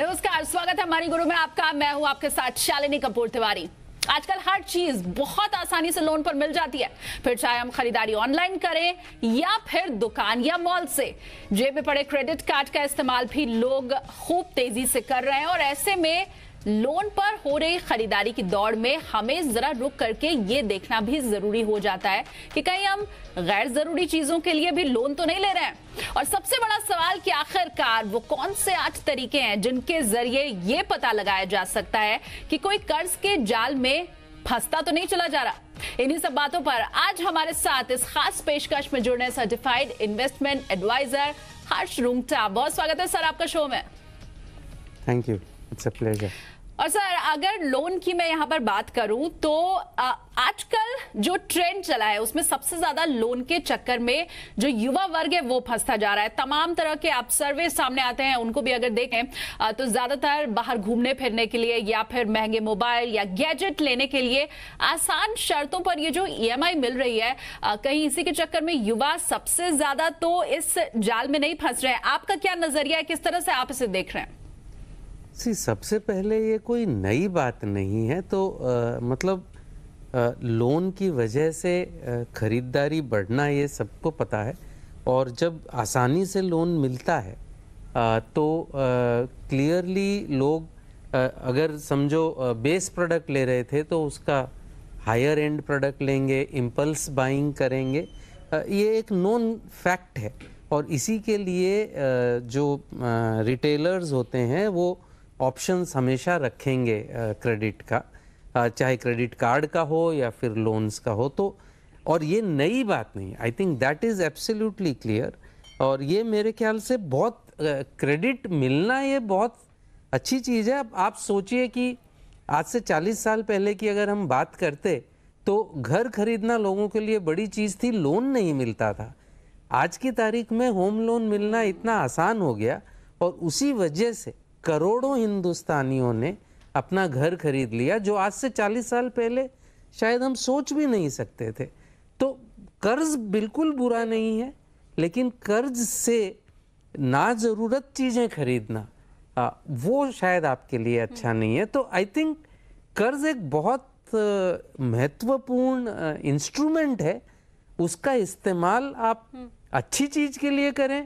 नमस्कार स्वागत है हमारी गुरु में आपका मैं हूं आपके साथ शालिनी कपूर तिवारी आजकल हर चीज बहुत आसानी से लोन पर मिल जाती है फिर चाहे हम खरीदारी ऑनलाइन करें या फिर दुकान या मॉल से जेब में पड़े क्रेडिट कार्ड का इस्तेमाल भी लोग खूब तेजी से कर रहे हैं और ऐसे में लोन पर हो रही खरीदारी की दौड़ में हमें जरा रुक करके ये देखना भी जरूरी हो जाता है कि कहीं हम गैर जरूरी चीजों के लिए भी लोन तो नहीं ले रहे हैं और सबसे बड़ा सवाल कि आखिरकार वो कौन से आठ तरीके हैं जिनके जरिए ये पता लगाया जा सकता है कि कोई कर्ज के जाल में फंसता तो नहीं चला जा रहा इन्हीं सब बातों पर आज हमारे साथ इस खास पेशकश में जुड़ने certified investment adviser Harsh Rungta बहुत स्वागत है सर आपका शो में thank you It's a pleasure. और सर अगर लोन की मैं यहाँ पर बात करूं तो आजकल जो ट्रेंड चला है उसमें सबसे ज्यादा लोन के चक्कर में जो युवा वर्ग है वो फंसता जा रहा है तमाम तरह के आप सर्वे सामने आते हैं उनको भी अगर देखें तो ज्यादातर बाहर घूमने फिरने के लिए या फिर महंगे मोबाइल या गैजेट लेने के लिए आसान शर्तों पर ये जो ई e मिल रही है कहीं इसी के चक्कर में युवा सबसे ज्यादा तो इस जाल में नहीं फंस रहे हैं आपका क्या नजरिया है किस तरह से आप इसे देख रहे हैं सी सबसे पहले ये कोई नई बात नहीं है तो आ, मतलब आ, लोन की वजह से ख़रीदारी बढ़ना ये सबको पता है और जब आसानी से लोन मिलता है आ, तो क्लियरली लोग आ, अगर समझो बेस प्रोडक्ट ले रहे थे तो उसका हायर एंड प्रोडक्ट लेंगे इम्पल्स बाइंग करेंगे आ, ये एक नॉन फैक्ट है और इसी के लिए जो रिटेलर्स होते हैं वो ऑप्शंस हमेशा रखेंगे क्रेडिट का चाहे क्रेडिट कार्ड का हो या फिर लोन्स का हो तो और ये नई बात नहीं I think that is absolutely clear और ये मेरे ख्याल से बहुत क्रेडिट मिलना ये बहुत अच्छी चीज़ है अब आप सोचिए कि आज से 40 साल पहले की अगर हम बात करते तो घर खरीदना लोगों के लिए बड़ी चीज़ थी लोन नहीं मिलता था आज की तारीख में होम लोन मिलना इतना आसान हो गया और उसी वजह से करोड़ों हिंदुस्तानियों ने अपना घर खरीद लिया जो आज से 40 साल पहले शायद हम सोच भी नहीं सकते थे तो कर्ज बिल्कुल बुरा नहीं है लेकिन कर्ज से ना ज़रूरत चीज़ें खरीदना आ, वो शायद आपके लिए अच्छा हम्म। नहीं है तो आई थिंक कर्ज एक बहुत महत्वपूर्ण इंस्ट्रूमेंट है उसका इस्तेमाल आप हम्म। अच्छी चीज़ के लिए करें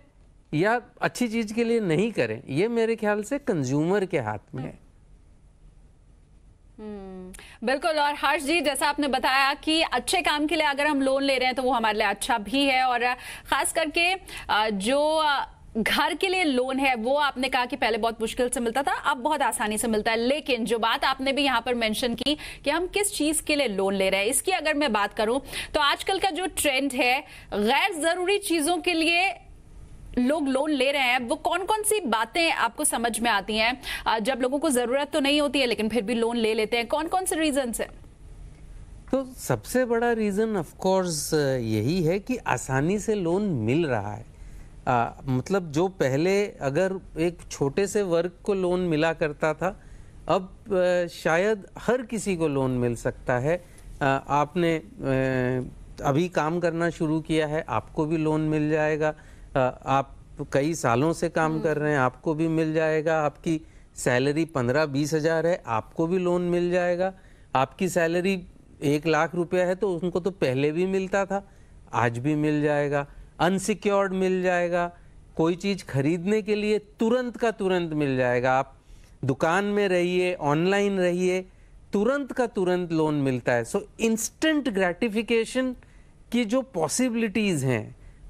या अच्छी चीज के लिए नहीं करें ये मेरे ख्याल से कंज्यूमर के हाथ में है हम्म, बिल्कुल और हर्ष जी जैसा आपने बताया कि अच्छे काम के लिए अगर हम लोन ले रहे हैं तो वो हमारे लिए अच्छा भी है और खास करके जो घर के लिए लोन है वो आपने कहा कि पहले बहुत मुश्किल से मिलता था अब बहुत आसानी से मिलता है लेकिन जो बात आपने भी यहां पर मेंशन की कि हम किस चीज के लिए लोन ले रहे हैं इसकी अगर मैं बात करूं तो आजकल का जो ट्रेंड है गैर जरूरी चीजों के लिए लोग लोन ले रहे हैं वो कौन कौन सी बातें आपको समझ में आती हैं जब लोगों को जरूरत तो नहीं होती है लेकिन फिर भी लोन ले लेते हैं कौन कौन से रीजन है तो सबसे बड़ा रीज़न ऑफकोर्स यही है कि आसानी से लोन मिल रहा है आ, मतलब जो पहले अगर एक छोटे से वर्ग को लोन मिला करता था अब शायद हर किसी को लोन मिल सकता है आ, आपने आ, अभी काम करना शुरू किया है आपको भी लोन मिल जाएगा आप कई सालों से काम हम्म। कर रहे हैं आपको भी मिल जाएगा आपकी सैलरी पंद्रह बीस हज़ार है आपको भी लोन मिल जाएगा आपकी सैलरी एक लाख रुपया है तो उनको तो पहले भी मिलता था आज भी मिल जाएगा अनसिक्योर्ड मिल जाएगा कोई चीज़ खरीदने के लिए तुरंत का तुरंत मिल जाएगा आप दुकान में रहिए ऑनलाइन रहिए तुरंत का तुरंत लोन मिलता है सो इंस्टेंट ग्रेटिफिकेशन की जो पॉसिबिलिटीज़ हैं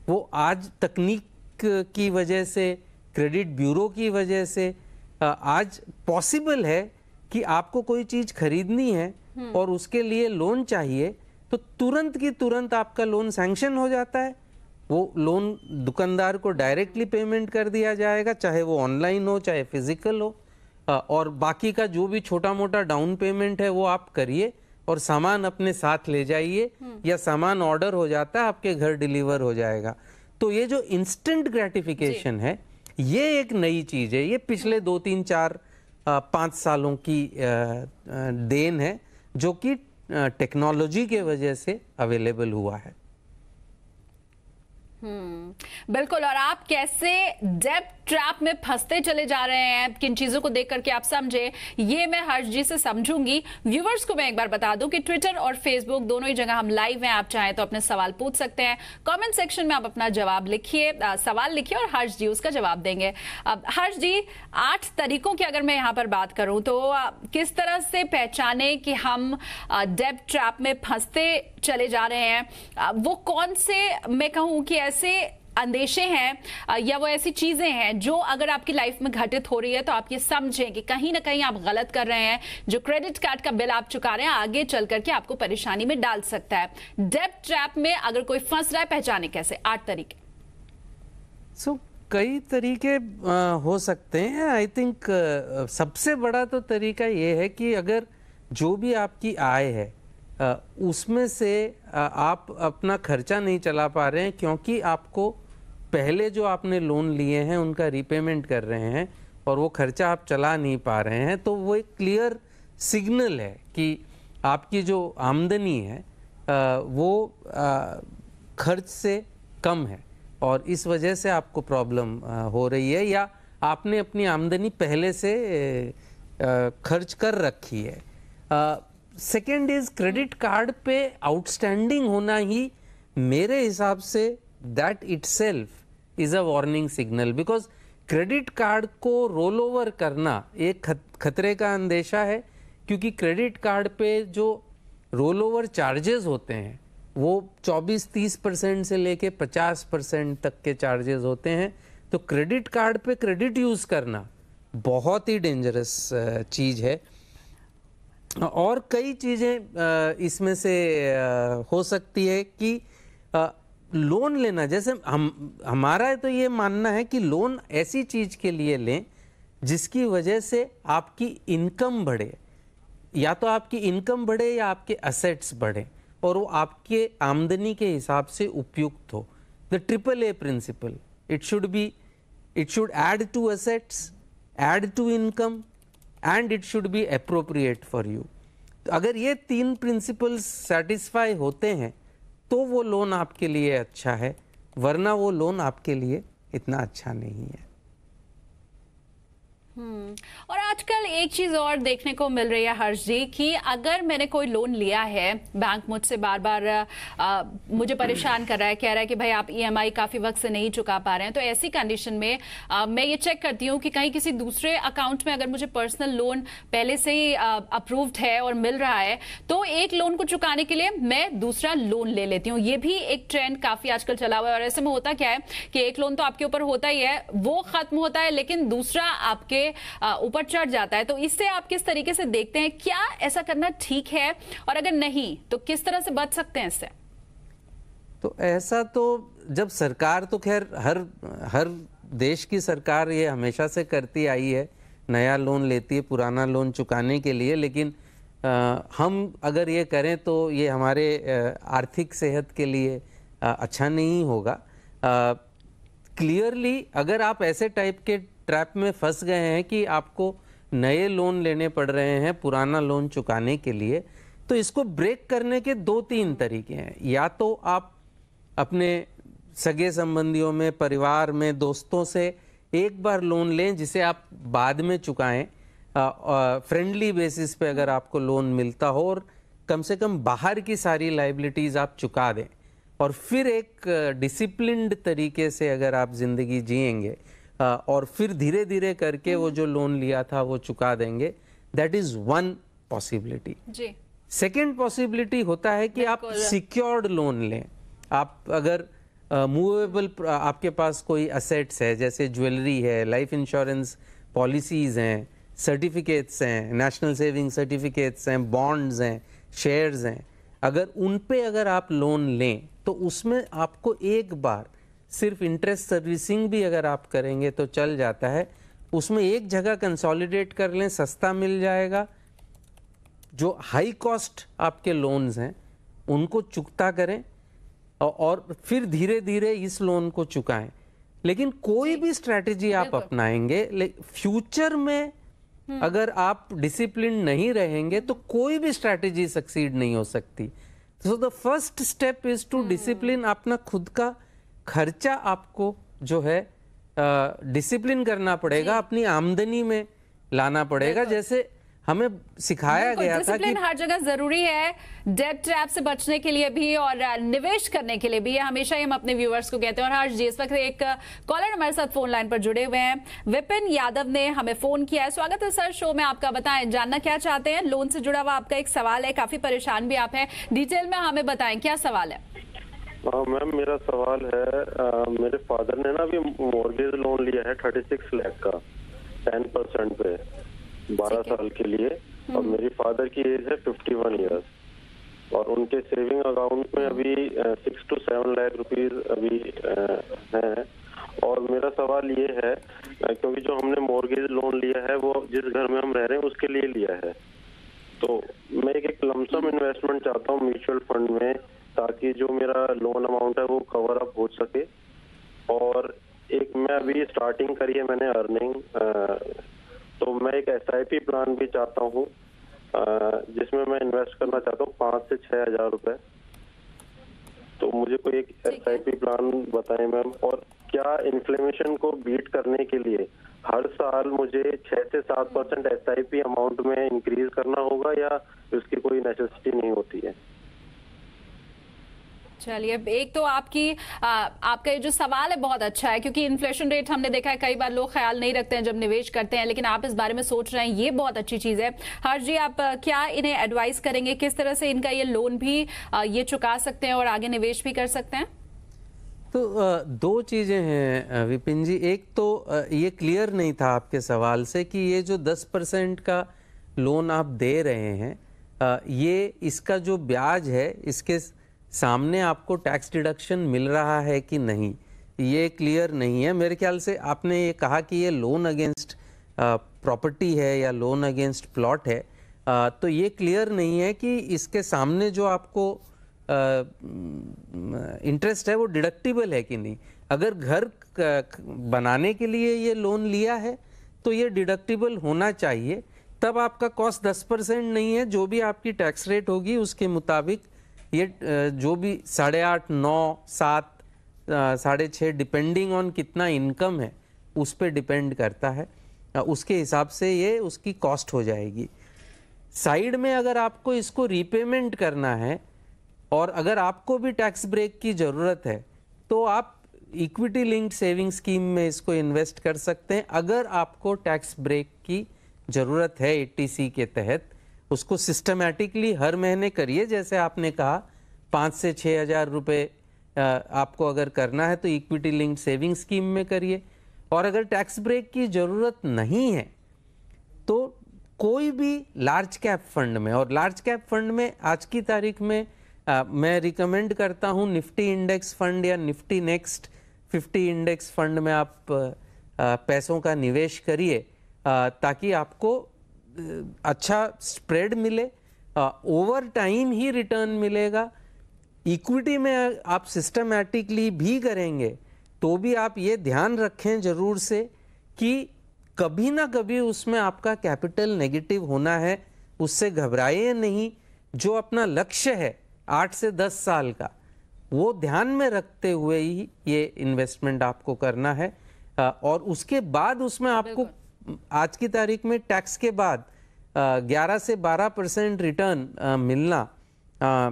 वो आज तकनीक की वजह से क्रेडिट ब्यूरो की वजह से आज पॉसिबल है कि आपको कोई चीज़ खरीदनी है हम्म। और उसके लिए लोन चाहिए तो तुरंत की तुरंत आपका लोन सैंक्शन हो जाता है वो लोन दुकानदार को डायरेक्टली पेमेंट कर दिया जाएगा चाहे वो ऑनलाइन हो चाहे फिजिकल हो और बाकी का जो भी छोटा मोटा डाउन पेमेंट है वो आप करिए और सामान अपने साथ ले जाइए हम्म। या सामान ऑर्डर हो जाता है आपके घर डिलीवर हो जाएगा तो ये जो इंस्टेंट ग्रेटिफिकेशन है ये एक नई चीज़ है ये पिछले हम्म। दो तीन चार पाँच सालों की देन है जो कि टेक्नोलॉजी के वजह से अवेलेबल हुआ है हम्म, बिल्कुल और आप कैसे डेप ट्रैप में फंसते चले जा रहे हैं किन चीजों को देख करके आप समझे ये मैं हर्ष जी से समझूंगी व्यूवर्स को मैं एक बार बता दूं कि ट्विटर और फेसबुक दोनों ही जगह हम लाइव हैं आप चाहें तो अपने सवाल पूछ सकते हैं कमेंट सेक्शन में आप अपना जवाब लिखिए सवाल लिखिए और हर्ष जी उसका जवाब देंगे अब हर्ष जी आठ तरीकों की अगर मैं यहाँ पर बात करूं तो किस तरह से पहचाने कि हम डेप ट्रैप में फंसते चले जा रहे हैं वो कौन से मैं कहूँ कि ऐसे अंदेशे हैं या वो ऐसी चीजें हैं जो अगर आपकी लाइफ में घटित हो रही है तो आप ये समझें कि कहीं ना कहीं आप गलत कर रहे हैं जो क्रेडिट कार्ड का बिल आप चुका रहे हैं आगे चल करके आपको परेशानी में डाल सकता है डेप ट्रैप में अगर कोई फंस रहा है पहचाने कैसे आठ तरीके सो so, कई तरीके हो सकते हैं आई थिंक सबसे बड़ा तो तरीका ये है कि अगर जो भी आपकी आय है उसमें से आप अपना खर्चा नहीं चला पा रहे हैं क्योंकि आपको पहले जो आपने लोन लिए हैं उनका रिपेमेंट कर रहे हैं और वो खर्चा आप चला नहीं पा रहे हैं तो वो एक क्लियर सिग्नल है कि आपकी जो आमदनी है वो खर्च से कम है और इस वजह से आपको प्रॉब्लम हो रही है या आपने अपनी आमदनी पहले से खर्च कर रखी है सेकेंड इज क्रेडिट कार्ड पे आउटस्टैंडिंग होना ही मेरे हिसाब से that itself is a warning signal because credit card को रोल ओवर करना एक खतरे का अंदेशा है क्योंकि क्रेडिट कार्ड पे जो रोल ओवर चार्जेस होते हैं वो 24-30 परसेंट से लेके 50 परसेंट तक के चार्जेस होते हैं तो क्रेडिट कार्ड पे क्रेडिट यूज़ करना बहुत ही डेंजरस चीज़ है और कई चीज़ें इसमें से हो सकती है कि लोन लेना जैसे हम हमारा तो ये मानना है कि लोन ऐसी चीज़ के लिए लें जिसकी वजह से आपकी इनकम बढ़े या तो आपकी इनकम बढ़े या आपके असेट्स बढ़े और वो आपके आमदनी के हिसाब से उपयुक्त हो the triple A principle it should be it should add to assets add to income and it should be appropriate for you अगर ये तीन प्रिंसिपल्स सेटिस्फाई होते हैं तो वो लोन आपके लिए अच्छा है वरना वो लोन आपके लिए इतना अच्छा नहीं है हम्म। और आजकल एक चीज और देखने को मिल रही है हर्ष जी कि अगर मैंने कोई लोन लिया है बैंक मुझसे बार बार आ, मुझे परेशान कर रहा है कह रहा है कि भाई आप ईएमआई e काफी वक्त से नहीं चुका पा रहे हैं तो ऐसी कंडीशन में आ, मैं ये चेक करती हूँ कि कहीं किसी दूसरे अकाउंट में अगर मुझे पर्सनल लोन पहले से ही अप्रूव्ड है और मिल रहा है तो एक लोन को चुकाने के लिए मैं दूसरा लोन ले लेती हूँ ये भी एक ट्रेंड काफी आजकल चला हुआ है और ऐसे में होता क्या है कि एक लोन तो आपके ऊपर होता ही है वो खत्म होता है लेकिन दूसरा आपके ऊपर चढ़ जाता है तो इससे आप किस तरीके से देखते हैं क्या ऐसा करना ठीक है और अगर नहीं तो किस तरह से बच सकते हैं इससे तो ऐसा तो जब सरकार तो खैर हर हर देश की सरकार ये हमेशा से करती आई है नया लोन लेती है पुराना लोन चुकाने के लिए लेकिन आ, हम अगर ये करें तो ये हमारे आर्थिक सेहत के लिए आ, अच्छा नहीं होगा क्लियरली अगर आप ऐसे टाइप के ट्रैप में फंस गए हैं कि आपको नए लोन लेने पड़ रहे हैं पुराना लोन चुकाने के लिए तो इसको ब्रेक करने के दो तीन तरीके हैं या तो आप अपने सगे संबंधियों में परिवार में दोस्तों से एक बार लोन लें जिसे आप बाद में चुकाएं फ्रेंडली बेसिस पे अगर आपको लोन मिलता हो और कम से कम बाहर की सारी लाइबिलिटीज़ आप चुका दें और फिर एक डिसिप्लिनड तरीके से अगर आप ज़िंदगी जियेंगे और फिर धीरे धीरे करके वो हम्म। जो लोन लिया था वो चुका देंगे that is one possibility second possibility होता है कि आप सिक्योर्ड लोन लें आप अगर मूवेबल uh, आपके पास कोई असेट्स है जैसे ज्वेलरी है लाइफ इंश्योरेंस पॉलिसीज़ हैं सर्टिफिकेट्स हैं नेशनल सेविंग सर्टिफिकेट्स हैं बॉन्ड्स हैं शेयर्स हैं अगर उन पे अगर आप लोन लें तो उसमें आपको एक बार सिर्फ इंटरेस्ट सर्विसिंग भी अगर आप करेंगे तो चल जाता है उसमें एक जगह कंसोलिडेट कर लें सस्ता मिल जाएगा जो हाई कॉस्ट आपके लोन्स हैं उनको चुकता करें और फिर धीरे धीरे इस लोन को चुकाएं लेकिन कोई भी स्ट्रैटेजी आप अपनाएंगे फ्यूचर में हम्म। अगर आप डिसिप्लिन नहीं रहेंगे तो कोई भी स्ट्रैटेजी सक्सीड नहीं हो सकती so the first step is to discipline अपना खुद का खर्चा आपको जो है डिसिप्लिन करना पड़ेगा अपनी आमदनी में लाना पड़ेगा जैसे हमें सिखाया गया था कि हर जगह जरूरी है डेट ट्रैप से बचने के लिए भी और निवेश करने के लिए भी हमेशा ही हम अपने व्यूअर्स को कहते हैं और आज जिस वक्त एक कॉलर हमारे साथ फोन लाइन पर जुड़े हुए हैं विपिन यादव ने हमें फोन किया है स्वागत है सर शो में आपका बताएं जानना क्या चाहते हैं लोन से जुड़ा हुआ आपका एक सवाल है काफी परेशान भी आप है डिटेल में हमें बताएं क्या सवाल है हाँ, मैम मेरा सवाल है आ, मेरे फादर ने ना अभी मॉर्गेज लोन लिया है थर्टी सिक्स लैख का टेन परसेंट पे बारह साल के लिए और हम्म। मेरी फादर की एज है फिफ्टी वन ईयर्स और उनके सेविंग अकाउंट में अभी six to seven lakh rupees अभी हैं और मेरा सवाल ये है क्योंकि जो हमने मॉर्गेज लोन लिया है वो जिस घर में हम रह रहे हैं उसके लिए लिया है तो मैं एक लमसम हम्म। इन्वेस्टमेंट चाहता हूँ म्यूचुअल फंड में ताकि जो मेरा लोन अमाउंट है वो कवर अप हो सके और एक मैं अभी स्टार्टिंग करी है मैंने अर्निंग तो मैं एक एस प्लान भी चाहता हूँ जिसमें मैं इन्वेस्ट करना चाहता हूँ पाँच से छः हजार रुपये तो मुझे कोई एक एस प्लान बताएं मैम और क्या इन्फ्लेमेशन को बीट करने के लिए हर साल मुझे छह से सात परसेंट एस अमाउंट में इंक्रीज करना होगा या उसकी कोई नेसेसिटी नहीं होती है चलिए एक तो आपकी आ, आपका ये जो सवाल है बहुत अच्छा है क्योंकि इन्फ्लेशन रेट हमने देखा है कई बार लोग ख्याल नहीं रखते हैं जब निवेश करते हैं लेकिन आप इस बारे में सोच रहे हैं ये बहुत अच्छी चीज है हर जी आप क्या इन्हें एडवाइस करेंगे किस तरह से इनका ये लोन भी आ, ये चुका सकते हैं और आगे निवेश भी कर सकते हैं तो दो चीज़ें हैं विपिन जी एक तो ये क्लियर नहीं था आपके सवाल से कि ये जो 10 परसेंट का लोन आप दे रहे हैं ये इसका जो ब्याज है इसके सामने आपको टैक्स डिडक्शन मिल रहा है कि नहीं ये क्लियर नहीं है मेरे ख्याल से आपने ये कहा कि ये लोन अगेंस्ट प्रॉपर्टी है या लोन अगेंस्ट प्लॉट है आ, तो ये क्लियर नहीं है कि इसके सामने जो आपको इंटरेस्ट है वो डिडक्टिबल है कि नहीं अगर घर बनाने के लिए ये लोन लिया है तो ये डिडक्टिबल होना चाहिए तब आपका कॉस्ट दस परसेंट नहीं है जो भी आपकी टैक्स रेट होगी उसके मुताबिक ये जो भी साढ़े आठ नौ सात साढ़े छः डिपेंडिंग ऑन कितना इनकम है उस पर डिपेंड करता है उसके हिसाब से ये उसकी कॉस्ट हो जाएगी साइड में अगर आपको इसको रीपेमेंट करना है और अगर आपको भी टैक्स ब्रेक की ज़रूरत है तो आप इक्विटी लिंक्ड सेविंग स्कीम में इसको इन्वेस्ट कर सकते हैं अगर आपको टैक्स ब्रेक की ज़रूरत है ए के तहत उसको सिस्टमेटिकली हर महीने करिए जैसे आपने कहा पाँच से छः हज़ार रुपये आपको अगर करना है तो इक्विटी लिंक्ड सेविंग स्कीम में करिए और अगर टैक्स ब्रेक की ज़रूरत नहीं है तो कोई भी लार्ज कैप फंड में और लार्ज कैप फंड में आज की तारीख में आ, मैं रिकमेंड करता हूँ निफ्टी इंडेक्स फंड या निफ्टी नेक्स्ट 50 इंडेक्स फंड में आप आ, पैसों का निवेश करिए ताकि आपको अच्छा स्प्रेड मिले ओवर टाइम ही रिटर्न मिलेगा इक्विटी में आप सिस्टमेटिकली भी करेंगे तो भी आप ये ध्यान रखें जरूर से कि कभी ना कभी उसमें आपका कैपिटल नेगेटिव होना है उससे घबराइए नहीं जो अपना लक्ष्य है आठ से दस साल का वो ध्यान में रखते हुए ही ये इन्वेस्टमेंट आपको करना है और उसके बाद उसमें आपको आज की तारीख में टैक्स के बाद ग्यारह से बारह परसेंट रिटर्न मिलना आ,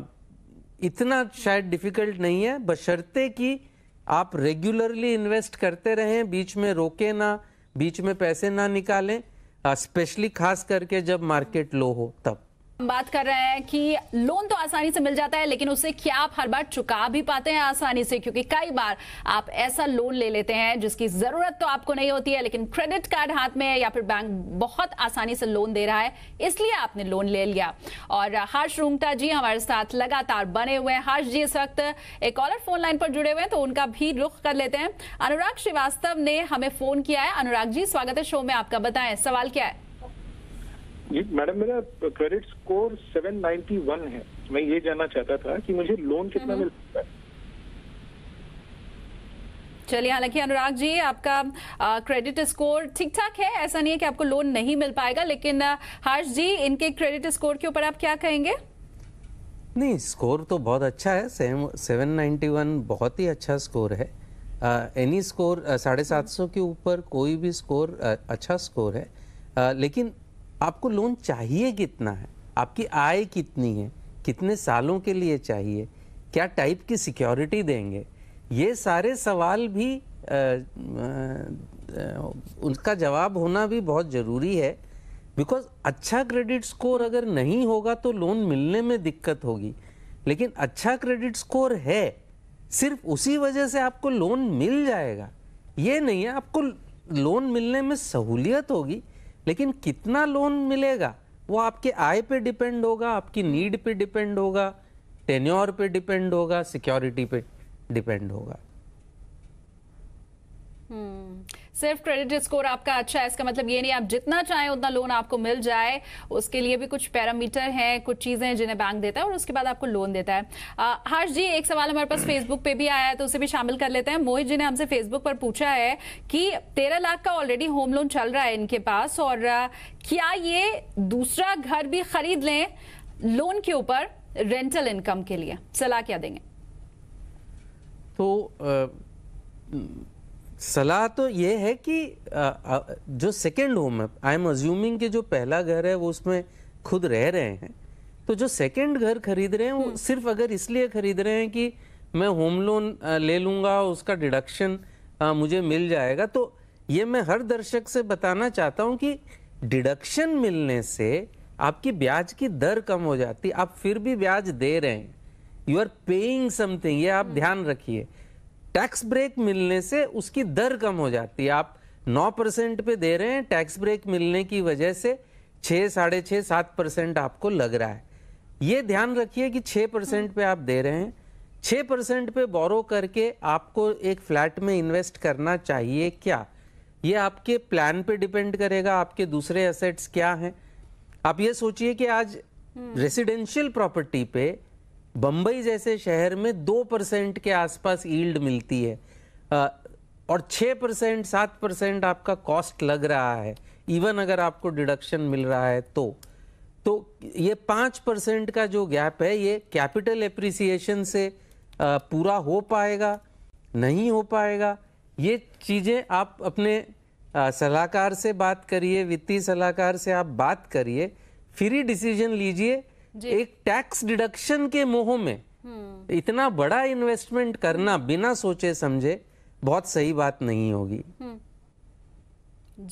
इतना शायद डिफिकल्ट नहीं है बशर्ते कि आप रेगुलरली इन्वेस्ट करते रहें बीच में रोके ना बीच में पैसे ना निकालें स्पेशली खास करके जब मार्केट लो हो तब बात कर रहे हैं कि लोन तो आसानी से मिल जाता है लेकिन उसे क्या आप हर बार चुका भी पाते हैं आसानी से क्योंकि कई बार आप ऐसा लोन ले लेते हैं जिसकी जरूरत तो आपको नहीं होती है लेकिन क्रेडिट कार्ड हाथ में या फिर बैंक बहुत आसानी से लोन दे रहा है इसलिए आपने लोन ले लिया और हर्ष रूंगटा जी हमारे साथ लगातार बने हुए हैं हर्ष जी इस वक्त एक कॉलर फोन लाइन पर जुड़े हुए हैं तो उनका भी रुख कर लेते हैं अनुराग श्रीवास्तव ने हमें फोन किया है अनुराग जी स्वागत है शो में आपका बताएं सवाल क्या है मैडम मेरा क्रेडिट स्कोर 791 है मैं ये जानना चाहता था कि मुझे लोन कितना हम्म। मिल सकता है चलिए हालांकि अनुराग जी आपका क्रेडिट स्कोर ठीक ठाक है ऐसा नहीं है कि आपको लोन नहीं मिल पाएगा लेकिन हर्ष जी इनके क्रेडिट स्कोर के ऊपर आप क्या कहेंगे नहीं स्कोर तो बहुत अच्छा है सेम सेवन नाइन्टी वन बहुत ही अच्छा स्कोर है एनी स्कोर साढ़े सात सौ के ऊपर कोई भी स्कोर आ, अच्छा स्कोर है आ, लेकिन आपको लोन चाहिए कितना है आपकी आय कितनी है कितने सालों के लिए चाहिए क्या टाइप की सिक्योरिटी देंगे ये सारे सवाल भी आ, आ, उनका जवाब होना भी बहुत ज़रूरी है बिकॉज अच्छा क्रेडिट स्कोर अगर नहीं होगा तो लोन मिलने में दिक्कत होगी लेकिन अच्छा क्रेडिट स्कोर है सिर्फ उसी वजह से आपको लोन मिल जाएगा ये नहीं है आपको लोन मिलने में सहूलियत होगी लेकिन कितना लोन मिलेगा वो आपके आय पे डिपेंड होगा आपकी नीड पे डिपेंड होगा टेन्योर पे डिपेंड होगा सिक्योरिटी पे डिपेंड होगा हम्म। सिर्फ क्रेडिट स्कोर आपका अच्छा है इसका मतलब ये नहीं आप जितना चाहें उतना लोन आपको मिल जाए उसके लिए भी कुछ पैरामीटर हैं कुछ चीज़ें हैं जिन्हें बैंक देता है और उसके बाद आपको लोन देता है हर्ष जी एक सवाल हमारे पास फेसबुक पे भी आया है तो उसे भी शामिल कर लेते हैं मोहित जी ने हमसे फेसबुक पर पूछा है कि तेरह लाख का ऑलरेडी होम लोन चल रहा है इनके पास और क्या ये दूसरा घर भी खरीद लें लोन के ऊपर रेंटल इनकम के लिए सलाह क्या देंगे तो आ... सलाह तो ये है कि जो सेकेंड होम है आई एम अज्यूमिंग कि जो पहला घर है वो उसमें खुद रह रहे हैं तो जो सेकेंड घर खरीद रहे हैं वो हम्म। सिर्फ अगर इसलिए खरीद रहे हैं कि मैं होम लोन ले लूँगा उसका डिडक्शन मुझे मिल जाएगा तो ये मैं हर दर्शक से बताना चाहता हूँ कि डिडक्शन मिलने से आपकी ब्याज की दर कम हो जाती आप फिर भी ब्याज दे रहे हैं यू आर पेइंग समथिंग ये आप हम्म। ध्यान रखिए टैक्स ब्रेक मिलने से उसकी दर कम हो जाती है आप नौ परसेंट पे दे रहे हैं टैक्स ब्रेक मिलने की वजह से छः साढ़े छः सात परसेंट आपको लग रहा है ये ध्यान रखिए कि छः परसेंट पे आप दे रहे हैं छः परसेंट पे बोरो करके आपको एक फ्लैट में इन्वेस्ट करना चाहिए क्या ये आपके प्लान पे डिपेंड करेगा आपके दूसरे असेट्स क्या हैं आप ये सोचिए कि आज रेसिडेंशियल हम्म। प्रॉपर्टी पे बम्बई जैसे शहर में दो परसेंट के आसपास ईल्ड मिलती है और छः परसेंट सात परसेंट आपका कॉस्ट लग रहा है इवन अगर आपको डिडक्शन मिल रहा है तो तो ये पाँच परसेंट का जो गैप है ये कैपिटल एप्रिसिएशन से पूरा हो पाएगा नहीं हो पाएगा ये चीज़ें आप अपने सलाहकार से बात करिए वित्तीय सलाहकार से आप बात करिए फिर ही डिसीजन लीजिए एक टैक्स डिडक्शन के मोह में हम्म। इतना बड़ा इन्वेस्टमेंट करना हम्म। बिना सोचे समझे बहुत सही बात नहीं होगी हम्म।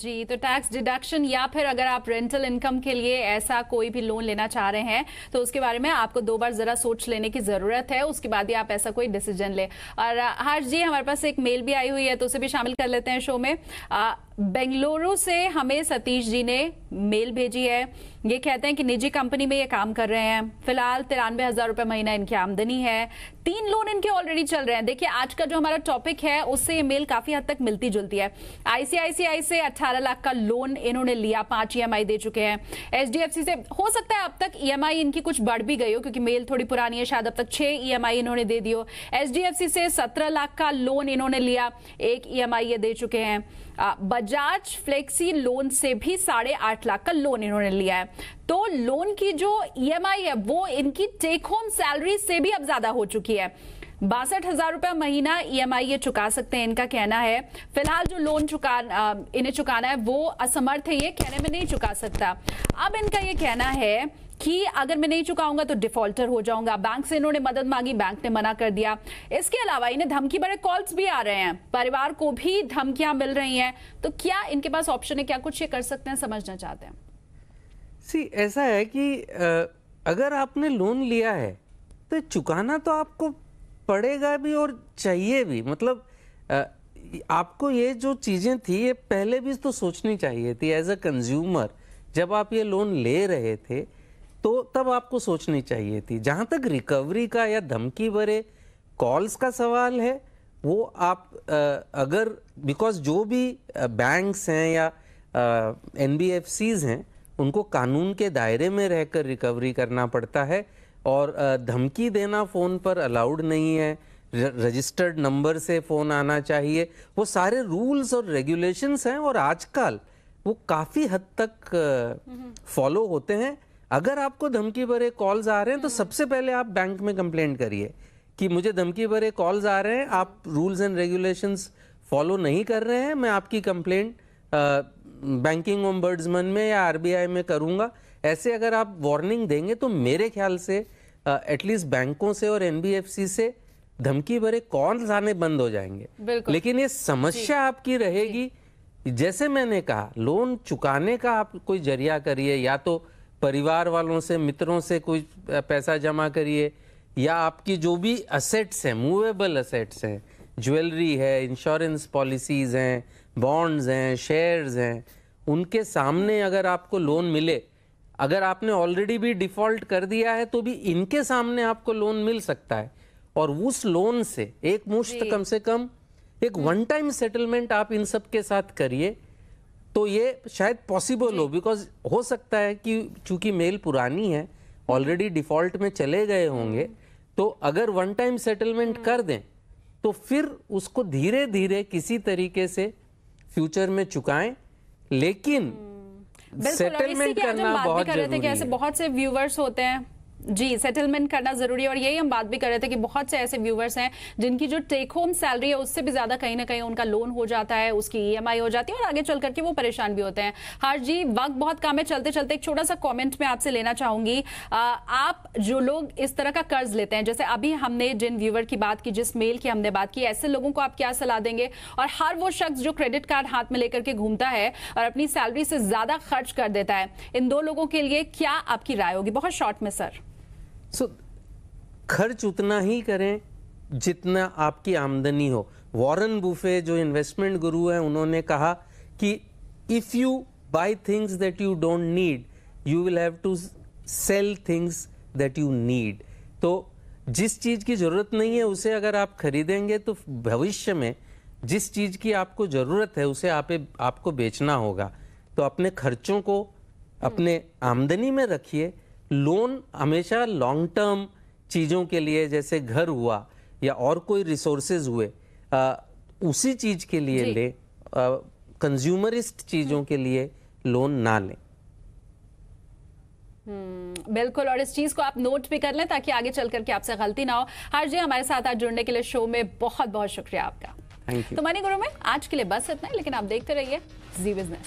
जी तो टैक्स डिडक्शन या फिर अगर आप रेंटल इनकम के लिए ऐसा कोई भी लोन लेना चाह रहे हैं तो उसके बारे में आपको दो बार ज़रा सोच लेने की ज़रूरत है उसके बाद ही आप ऐसा कोई डिसीजन ले और हर्ष जी हमारे पास एक मेल भी आई हुई है तो उसे भी शामिल कर लेते हैं शो में आ, बेंगलुरु से हमें सतीश जी ने मेल भेजी है ये कहते हैं कि निजी कंपनी में ये काम कर रहे हैं फिलहाल तिरानवे हजार रुपए महीना इनकी आमदनी है तीन लोन इनके ऑलरेडी चल रहे हैं देखिए आज का जो हमारा टॉपिक है उससे ये मेल काफी हद तक मिलती जुलती है आईसीआईसीआई से 18 लाख का लोन इन्होंने लिया पांच ईएमआई e दे चुके हैं एचडीएफसी से हो सकता है अब तक ईएमआई e इनकी कुछ बढ़ भी गई हो क्योंकि मेल थोड़ी पुरानी है शायद अब तक छह ईएमआई e इन्होंने दे दी हो एचडीएफसी से सत्रह लाख का लोन इन्होंने लिया एक ईएमआई ये दे चुके हैं बजाज फ्लेक्सी लोन से भी साढ़े आठ लाख का लोन इन्होंने लिया है तो लोन की जो ईएमआई e है वो इनकी टेक होम सैलरी से भी अब ज्यादा हो चुकी है बासठ हजार रुपया महीना ईएमआई e ये चुका सकते हैं इनका कहना है फिलहाल जो लोन चुका इन्हें चुकाना है वो असमर्थ है ये कहने में नहीं चुका सकता अब इनका ये कहना है कि अगर मैं नहीं चुकाऊंगा तो डिफॉल्टर हो जाऊंगा बैंक से इन्होंने मदद मांगी बैंक ने मना कर दिया इसके अलावा इन्हें धमकी भरे कॉल्स भी आ रहे हैं परिवार को भी धमकियां मिल रही हैं तो क्या इनके पास ऑप्शन है क्या कुछ ये कर सकते हैं समझना चाहते हैं सी ऐसा है कि अगर आपने लोन लिया है तो चुकाना तो आपको पड़ेगा भी और चाहिए भी मतलब आपको ये जो चीज़ें थी ये पहले भी तो सोचनी चाहिए थी एज अ कंज्यूमर जब आप ये लोन ले रहे थे तो तब आपको सोचनी चाहिए थी जहाँ तक रिकवरी का या धमकी भरे कॉल्स का सवाल है वो आप अगर बिकॉज जो भी बैंक्स हैं या एन हैं उनको कानून के दायरे में रहकर रिकवरी करना पड़ता है और धमकी देना फ़ोन पर अलाउड नहीं है रजिस्टर्ड नंबर से फ़ोन आना चाहिए वो सारे रूल्स और रेगुलेशंस हैं और आजकल वो काफ़ी हद तक फॉलो हम्म। होते हैं अगर आपको धमकी भरे कॉल्स आ रहे हैं तो हम्म। सबसे पहले आप बैंक में कंप्लेंट करिए कि मुझे धमकी भरे कॉल्स आ रहे हैं आप रूल्स एंड रेगुलेशंस फॉलो नहीं कर रहे हैं मैं आपकी कंप्लेंट बैंकिंग ओम्बर्ड्समन में या आरबीआई में करूँगा ऐसे अगर आप वार्निंग देंगे तो मेरे ख्याल से एटलीस्ट बैंकों से और एनबीएफसी से धमकी भरे कॉल्स आने बंद हो जाएंगे लेकिन ये समस्या आपकी रहेगी जैसे मैंने कहा लोन चुकाने का आप कोई जरिया करिए या तो परिवार वालों से मित्रों से कुछ पैसा जमा करिए या आपकी जो भी असेट्स हैं मूवेबल असेट्स हैं ज्वेलरी है इंश्योरेंस पॉलिसीज़ हैं बॉन्ड्स हैं शेयर्स हैं उनके सामने अगर आपको लोन मिले अगर आपने ऑलरेडी भी डिफ़ॉल्ट कर दिया है तो भी इनके सामने आपको लोन मिल सकता है और उस लोन से एक मुश्त कम से कम एक वन टाइम सेटलमेंट आप इन सब के साथ करिए तो ये शायद पॉसिबल हो बिकॉज हो सकता है कि चूंकि मेल पुरानी है ऑलरेडी डिफॉल्ट में चले गए होंगे तो अगर वन टाइम सेटलमेंट कर दें तो फिर उसको धीरे धीरे किसी तरीके से फ्यूचर में चुकाएं लेकिन हम्म। सेटलमेंट करना बहुत कर रहे थे कि ऐसे बहुत से व्यूवर्स होते हैं जी सेटलमेंट करना जरूरी है और यही हम बात भी कर रहे थे कि बहुत से ऐसे व्यूवर्स हैं जिनकी जो टेक होम सैलरी है उससे भी ज्यादा कहीं ना कहीं उनका लोन हो जाता है उसकी ईएमआई हो जाती है और आगे चल करके वो परेशान भी होते हैं हर्ष जी वक्त बहुत काम है चलते चलते एक छोटा सा कॉमेंट में आपसे लेना चाहूंगी आ, आप जो लोग इस तरह का कर्ज लेते हैं जैसे अभी हमने जिन व्यूवर की बात की जिस मेल की हमने बात की ऐसे लोगों को आप क्या सलाह देंगे और हर वो शख्स जो क्रेडिट कार्ड हाथ में लेकर के घूमता है और अपनी सैलरी से ज्यादा खर्च कर देता है इन दो लोगों के लिए क्या आपकी राय होगी बहुत शॉर्ट में सर सो so, खर्च उतना ही करें जितना आपकी आमदनी हो वॉरेन बुफे जो इन्वेस्टमेंट गुरु हैं उन्होंने कहा कि if you buy things that you don't need you will have to sell things that you need तो जिस चीज़ की ज़रूरत नहीं है उसे अगर आप खरीदेंगे तो भविष्य में जिस चीज़ की आपको ज़रूरत है उसे आप आपको बेचना होगा तो अपने खर्चों को अपने आमदनी में रखिए लोन हमेशा लॉन्ग टर्म चीज़ों के लिए जैसे घर हुआ या और कोई रिसोर्सेज हुए आ, उसी चीज़ के लिए ले कंज्यूमरिस्ट चीज़ों के लिए लोन ना ले हम्म, बिल्कुल और इस चीज को आप नोट भी कर लें ताकि आगे चल करके आपसे गलती ना हो हर जी हमारे साथ आज जुड़ने के लिए शो में बहुत बहुत शुक्रिया आपका तो मनी गुरु में आज के लिए बस इतना ही लेकिन आप देखते रहिए जी बिजनेस